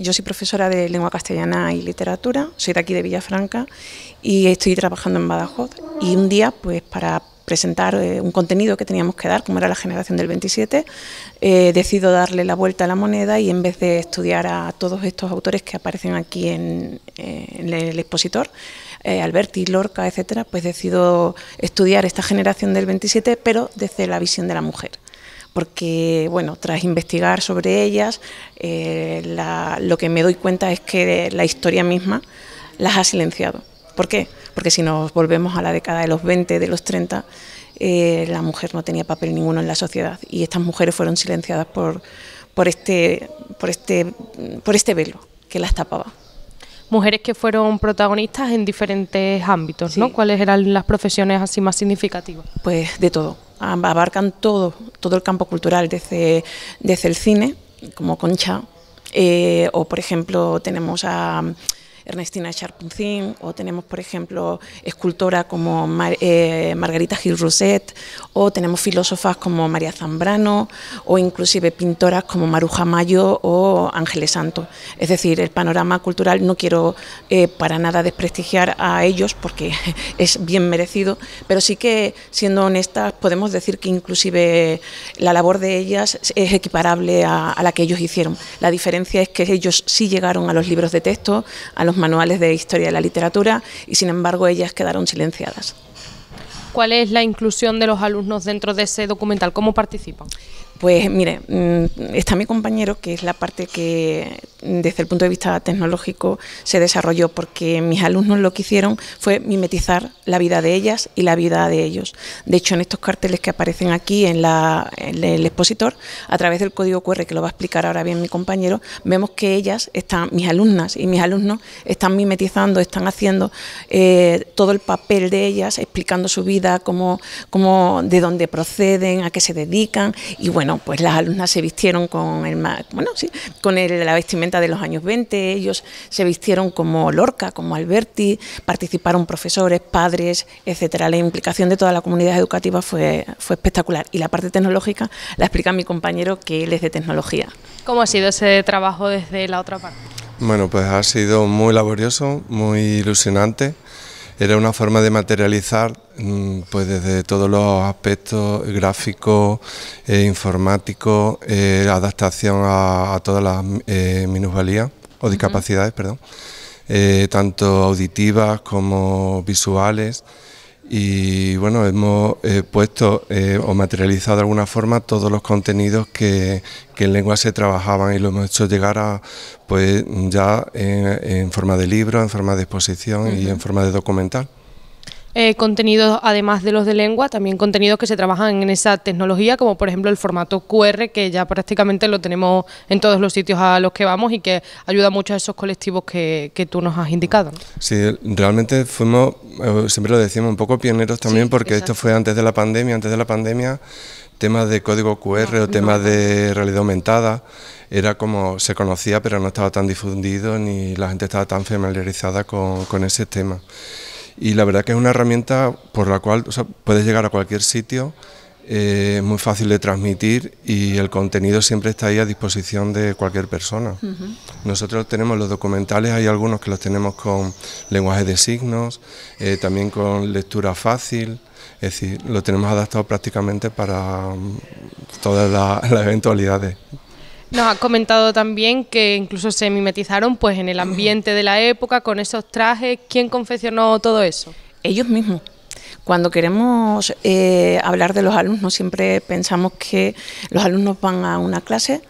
yo soy profesora de lengua castellana y literatura, soy de aquí de Villafranca y estoy trabajando en Badajoz. Y un día, pues para presentar eh, un contenido que teníamos que dar, como era la generación del 27, eh, decido darle la vuelta a la moneda y en vez de estudiar a todos estos autores que aparecen aquí en, eh, el expositor, Alberti, Lorca, etcétera, pues decido estudiar esta generación del 27, pero desde la visión de la mujer porque bueno, tras investigar sobre ellas, eh, lo que me doy cuenta es que la historia misma las ha silenciado. ¿Por qué? Porque si nos volvemos a la década de los 20, de los 30, eh, la mujer no tenía papel ninguno en la sociedad y estas mujeres fueron silenciadas por, por, este, por, este, por este velo que las tapaba mujeres que fueron protagonistas en diferentes ámbitos, ¿no? ¿Cuáles eran las profesiones así más significativas? Pues de todo abarcan todo, todo el campo cultural, desde, desde el cine, como Concha, eh, o por ejemplo tenemos a, Ernestina Charpuncín, o tenemos, por ejemplo, escultora como eh, Margarita Gil Rousset, o tenemos filósofas como María Zambrano, o inclusive pintoras como Maruja Mayo o Ángeles Santos. Es decir, el panorama cultural no quiero eh, para nada desprestigiar a ellos porque es bien merecido, pero sí que, siendo honestas, podemos decir que inclusive la labor de ellas es equiparable a, la que ellos hicieron. La diferencia es que ellos sí llegaron a los libros de texto, a manuales de historia de la literatura y sin embargo ellas quedaron silenciadas. ¿Cuál es la inclusión de los alumnos dentro de ese documental? ¿Cómo participan? Pues mire, mm, está mi compañero, que es la parte que mm, desde el punto de vista tecnológico se desarrolló, porque mis alumnos lo que hicieron fue mimetizar la vida de ellas y la vida de ellos. De hecho, en estos carteles que aparecen aquí en, el expositor, a través del código QR, que lo va a explicar ahora bien mi compañero, vemos que ellas están, mis alumnas y mis alumnos, están mimetizando, están haciendo eh, todo el papel de ellas, explicando su vida, cómo, cómo, de dónde proceden, a qué se dedican, y bueno, pues las alumnas se vistieron con el bueno, sí, con la vestimenta de los años 20, ellos se vistieron como Lorca, como Alberti, participaron profesores, padres, etcétera. La implicación de toda la comunidad educativa fue, fue espectacular y la parte tecnológica la explica mi compañero que él es de tecnología. ¿Cómo ha sido ese trabajo desde la otra parte? Bueno, pues ha sido muy laborioso, muy ilusionante era una forma de materializar mm, pues desde todos los aspectos gráficos, eh, informáticos, eh, adaptación a, todas las eh, minusvalías o discapacidades, perdón, tanto auditivas como visuales y bueno, hemos eh, puesto eh, o materializado de alguna forma todos los contenidos que, en lengua se trabajaban y lo hemos hecho llegar a, pues ya en, forma de libro, en forma de exposición y en forma de documental. Eh, contenidos, además de los de lengua, también contenidos que se trabajan en esa tecnología, como por ejemplo el formato QR, que ya prácticamente lo tenemos en todos los sitios a los que vamos y que ayuda mucho a esos colectivos que, tú nos has indicado. Sí, realmente fuimos, eh, siempre lo decimos, un poco pioneros también, porque esto fue antes de la pandemia, antes de la pandemia temas de código QR ah, o temas de realidad aumentada era como se conocía pero no estaba tan difundido ni la gente estaba tan familiarizada con, con ese tema. Y la verdad que es una herramienta por la cual puedes llegar a cualquier sitio, es eh, muy fácil de transmitir y el contenido siempre está ahí a disposición de cualquier persona. Nosotros tenemos los documentales, hay algunos que los tenemos con lenguaje de signos, eh, también con lectura fácil, es decir, lo tenemos adaptado prácticamente para mm, todas las eventualidades. Nos has comentado también que incluso se mimetizaron pues en el ambiente de la época con esos trajes. ¿Quién confeccionó todo eso? Ellos mismos. Cuando queremos eh, hablar de los alumnos, siempre pensamos que los alumnos van a una clase,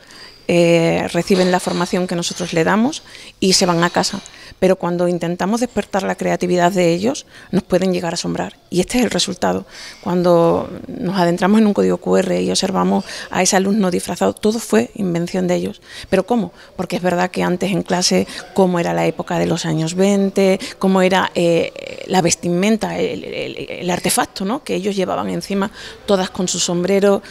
eh, reciben la formación que nosotros le damos y se van a casa. Pero cuando intentamos despertar la creatividad de ellos, nos pueden llegar a asombrar. Y este es el resultado. Cuando nos adentramos en un código QR y observamos a ese alumno disfrazado, todo fue invención de ellos. ¿Pero cómo? Porque es verdad que antes en clase, cómo era la época de los años 20, cómo era eh, la vestimenta, el, artefacto ¿no? que ellos llevaban encima, todas con su sombrero,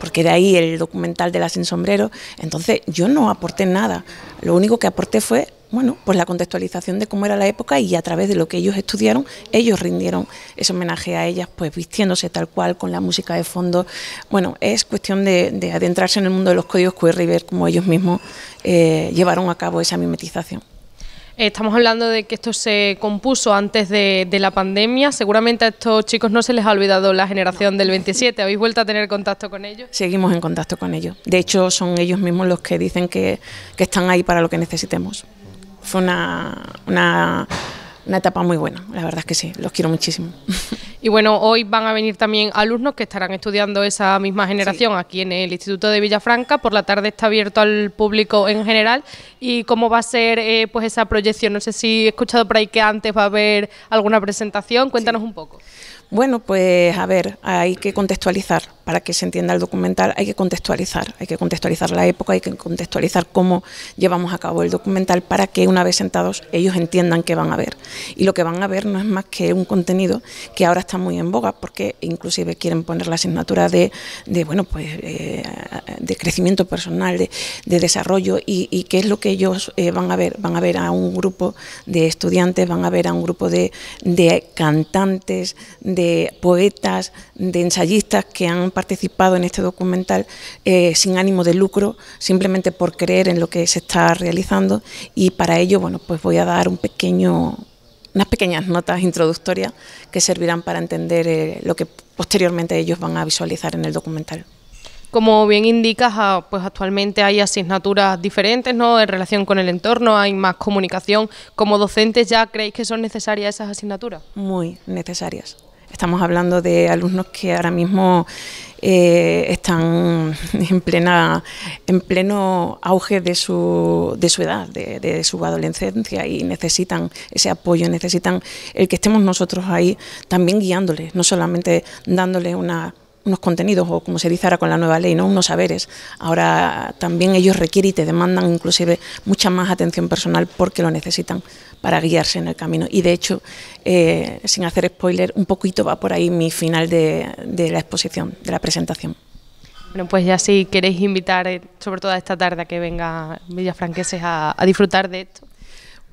porque de ahí el documental de las sin sombrero, entonces yo no aporté nada, lo único que aporté fue bueno, pues la contextualización de cómo era la época y a través de lo que ellos estudiaron, ellos rindieron ese homenaje a ellas, pues vistiéndose tal cual, con la música de fondo. Bueno, es cuestión de, adentrarse en el mundo de los códigos queer y ver cómo ellos mismos eh, llevaron a cabo esa mimetización. Estamos hablando de que esto se compuso antes de, la pandemia. Seguramente a estos chicos no se les ha olvidado la generación del 27. ¿Habéis vuelto a tener contacto con ellos? Seguimos en contacto con ellos. De hecho, son ellos mismos los que dicen que, están ahí para lo que necesitemos. Fue una una etapa muy buena, la verdad es que sí, los quiero muchísimo. Y bueno, hoy van a venir también alumnos que estarán estudiando esa misma generación aquí en el Instituto de Villafranca. Por la tarde está abierto al público en general. ¿Y cómo va a ser eh, pues esa proyección? No sé si he escuchado por ahí que antes va a haber alguna presentación. Cuéntanos un poco. Bueno, pues a ver, hay que contextualizar para que se entienda el documental hay que contextualizar, hay que contextualizar la época, hay que contextualizar cómo llevamos a cabo el documental para que una vez sentados ellos entiendan qué van a ver. Y lo que van a ver no es más que un contenido que ahora está muy en boga porque inclusive quieren poner la asignatura de, de bueno, pues eh, de crecimiento personal, de, desarrollo y, qué es lo que ellos eh, van a ver. Van a ver a un grupo de estudiantes, van a ver a un grupo de, de cantantes, de poetas, de ensayistas que han participado en este documental eh, sin ánimo de lucro, simplemente por creer en lo que se está realizando y para ello, bueno, pues voy a dar un pequeño, unas pequeñas notas introductorias que servirán para entender eh, lo que posteriormente ellos van a visualizar en el documental. Como bien indicas, ah, pues actualmente hay asignaturas diferentes, En relación con el entorno, hay más comunicación. Como docentes, ¿ya creéis que son necesarias esas asignaturas? Muy necesarias. Estamos hablando de alumnos que ahora mismo eh, están en plena en pleno auge de su, edad, de, de, su adolescencia y necesitan ese apoyo, necesitan el que estemos nosotros ahí también guiándoles, no solamente dándoles una unos contenidos o como se dice ahora con la nueva ley, ¿no? unos saberes. Ahora también ellos requieren y te demandan inclusive mucha más atención personal porque lo necesitan para guiarse en el camino. Y de hecho, eh, sin hacer spoiler, un poquito va por ahí mi final de, la exposición, de la presentación. Bueno, pues ya si queréis invitar, eh, sobre todo esta tarde, a que venga Villafranqueses a, a disfrutar de esto,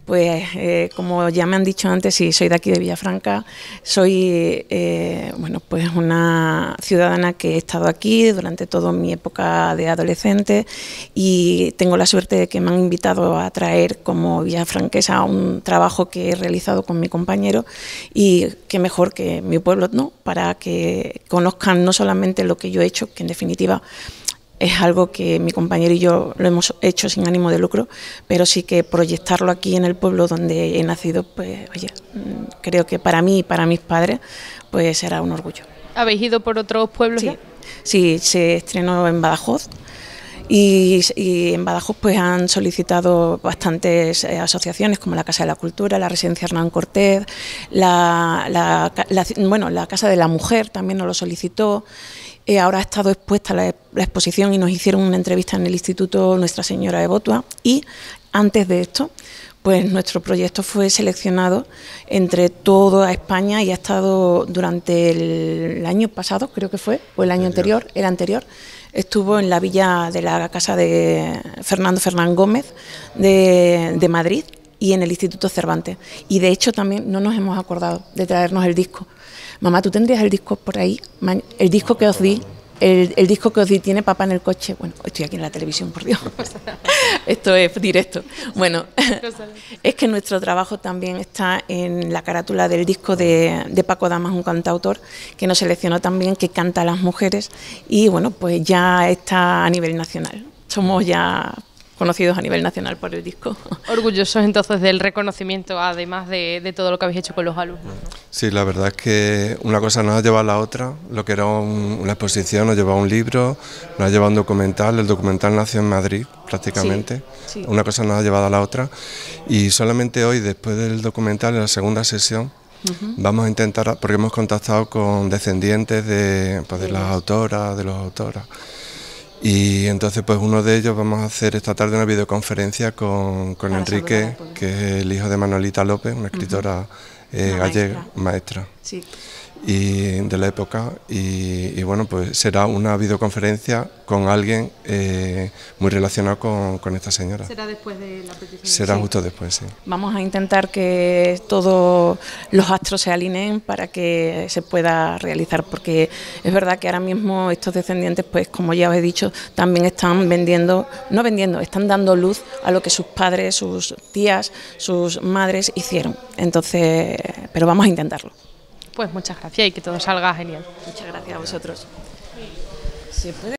pues eh, como ya me han dicho antes, y soy de aquí de Villafranca, soy eh, bueno, pues una ciudadana que he estado aquí durante toda mi época de adolescente y tengo la suerte de que me han invitado a traer como villafranquesa un trabajo que he realizado con mi compañero y que mejor que mi pueblo, ¿no? Para que conozcan no solamente lo que yo he hecho, que en definitiva es algo que mi compañero y yo lo hemos hecho sin ánimo de lucro, pero sí que proyectarlo aquí en el pueblo donde he nacido, pues oye, mm, creo que para mí y para mis padres, pues será un orgullo. ¿Habéis ido por otros pueblos? Sí, sí se estrenó en Badajoz. Y, en Badajoz pues han solicitado bastantes eh, asociaciones como la Casa de la Cultura, la Residencia Hernán Cortés, la, bueno, la Casa de la Mujer también nos lo solicitó eh, ahora ha estado expuesta la, exposición y nos hicieron una entrevista en el Instituto Nuestra Señora de Botua y antes de esto, pues nuestro proyecto fue seleccionado entre toda España y ha estado durante el, año pasado, creo que fue, o el año anterior, el anterior, estuvo en la villa de la casa de Fernando Fernán Gómez de Madrid y en el Instituto Cervantes. Y de hecho también no nos hemos acordado de traernos el disco. Mamá, ¿tú tendrías el disco por ahí? El disco que os di, el, disco que os di tiene papá en el coche. Bueno, estoy aquí en la televisión, por Dios. Esto es directo. Bueno, es que nuestro trabajo también está en la carátula del disco de, de Paco Damas, un cantautor, que nos seleccionó también, que canta a las mujeres. Y bueno, pues ya está a nivel nacional somos ya conocidos a nivel nacional por el disco. Orgullosos entonces del reconocimiento, además de, todo lo que habéis hecho con los alumnos. Sí, la verdad es que una cosa nos ha llevado a la otra, lo que era una exposición nos lleva a un libro, nos ha llevado a un documental, el documental nació en Madrid prácticamente, una cosa nos ha llevado a la otra y solamente hoy, después del documental, en la segunda sesión, Vamos a intentar, porque hemos contactado con descendientes de, pues, de las autoras, de los autoras. Y entonces pues uno de ellos vamos a hacer esta tarde una videoconferencia con, Enrique, que es el hijo de Manuelita López, una escritora eh, gallega, maestra y de la época y, bueno pues será una videoconferencia con alguien eh, muy relacionado con, esta señora. Será después de la petición. Será justo después, sí. Vamos a intentar que todos los astros se alineen para que se pueda realizar porque es verdad que ahora mismo estos descendientes pues como ya os he dicho también están vendiendo, no vendiendo, están dando luz a lo que sus padres, sus tías, sus madres hicieron. Entonces, pero vamos a intentarlo. Pues muchas gracias y que todo salga genial. Muchas gracias a vosotros.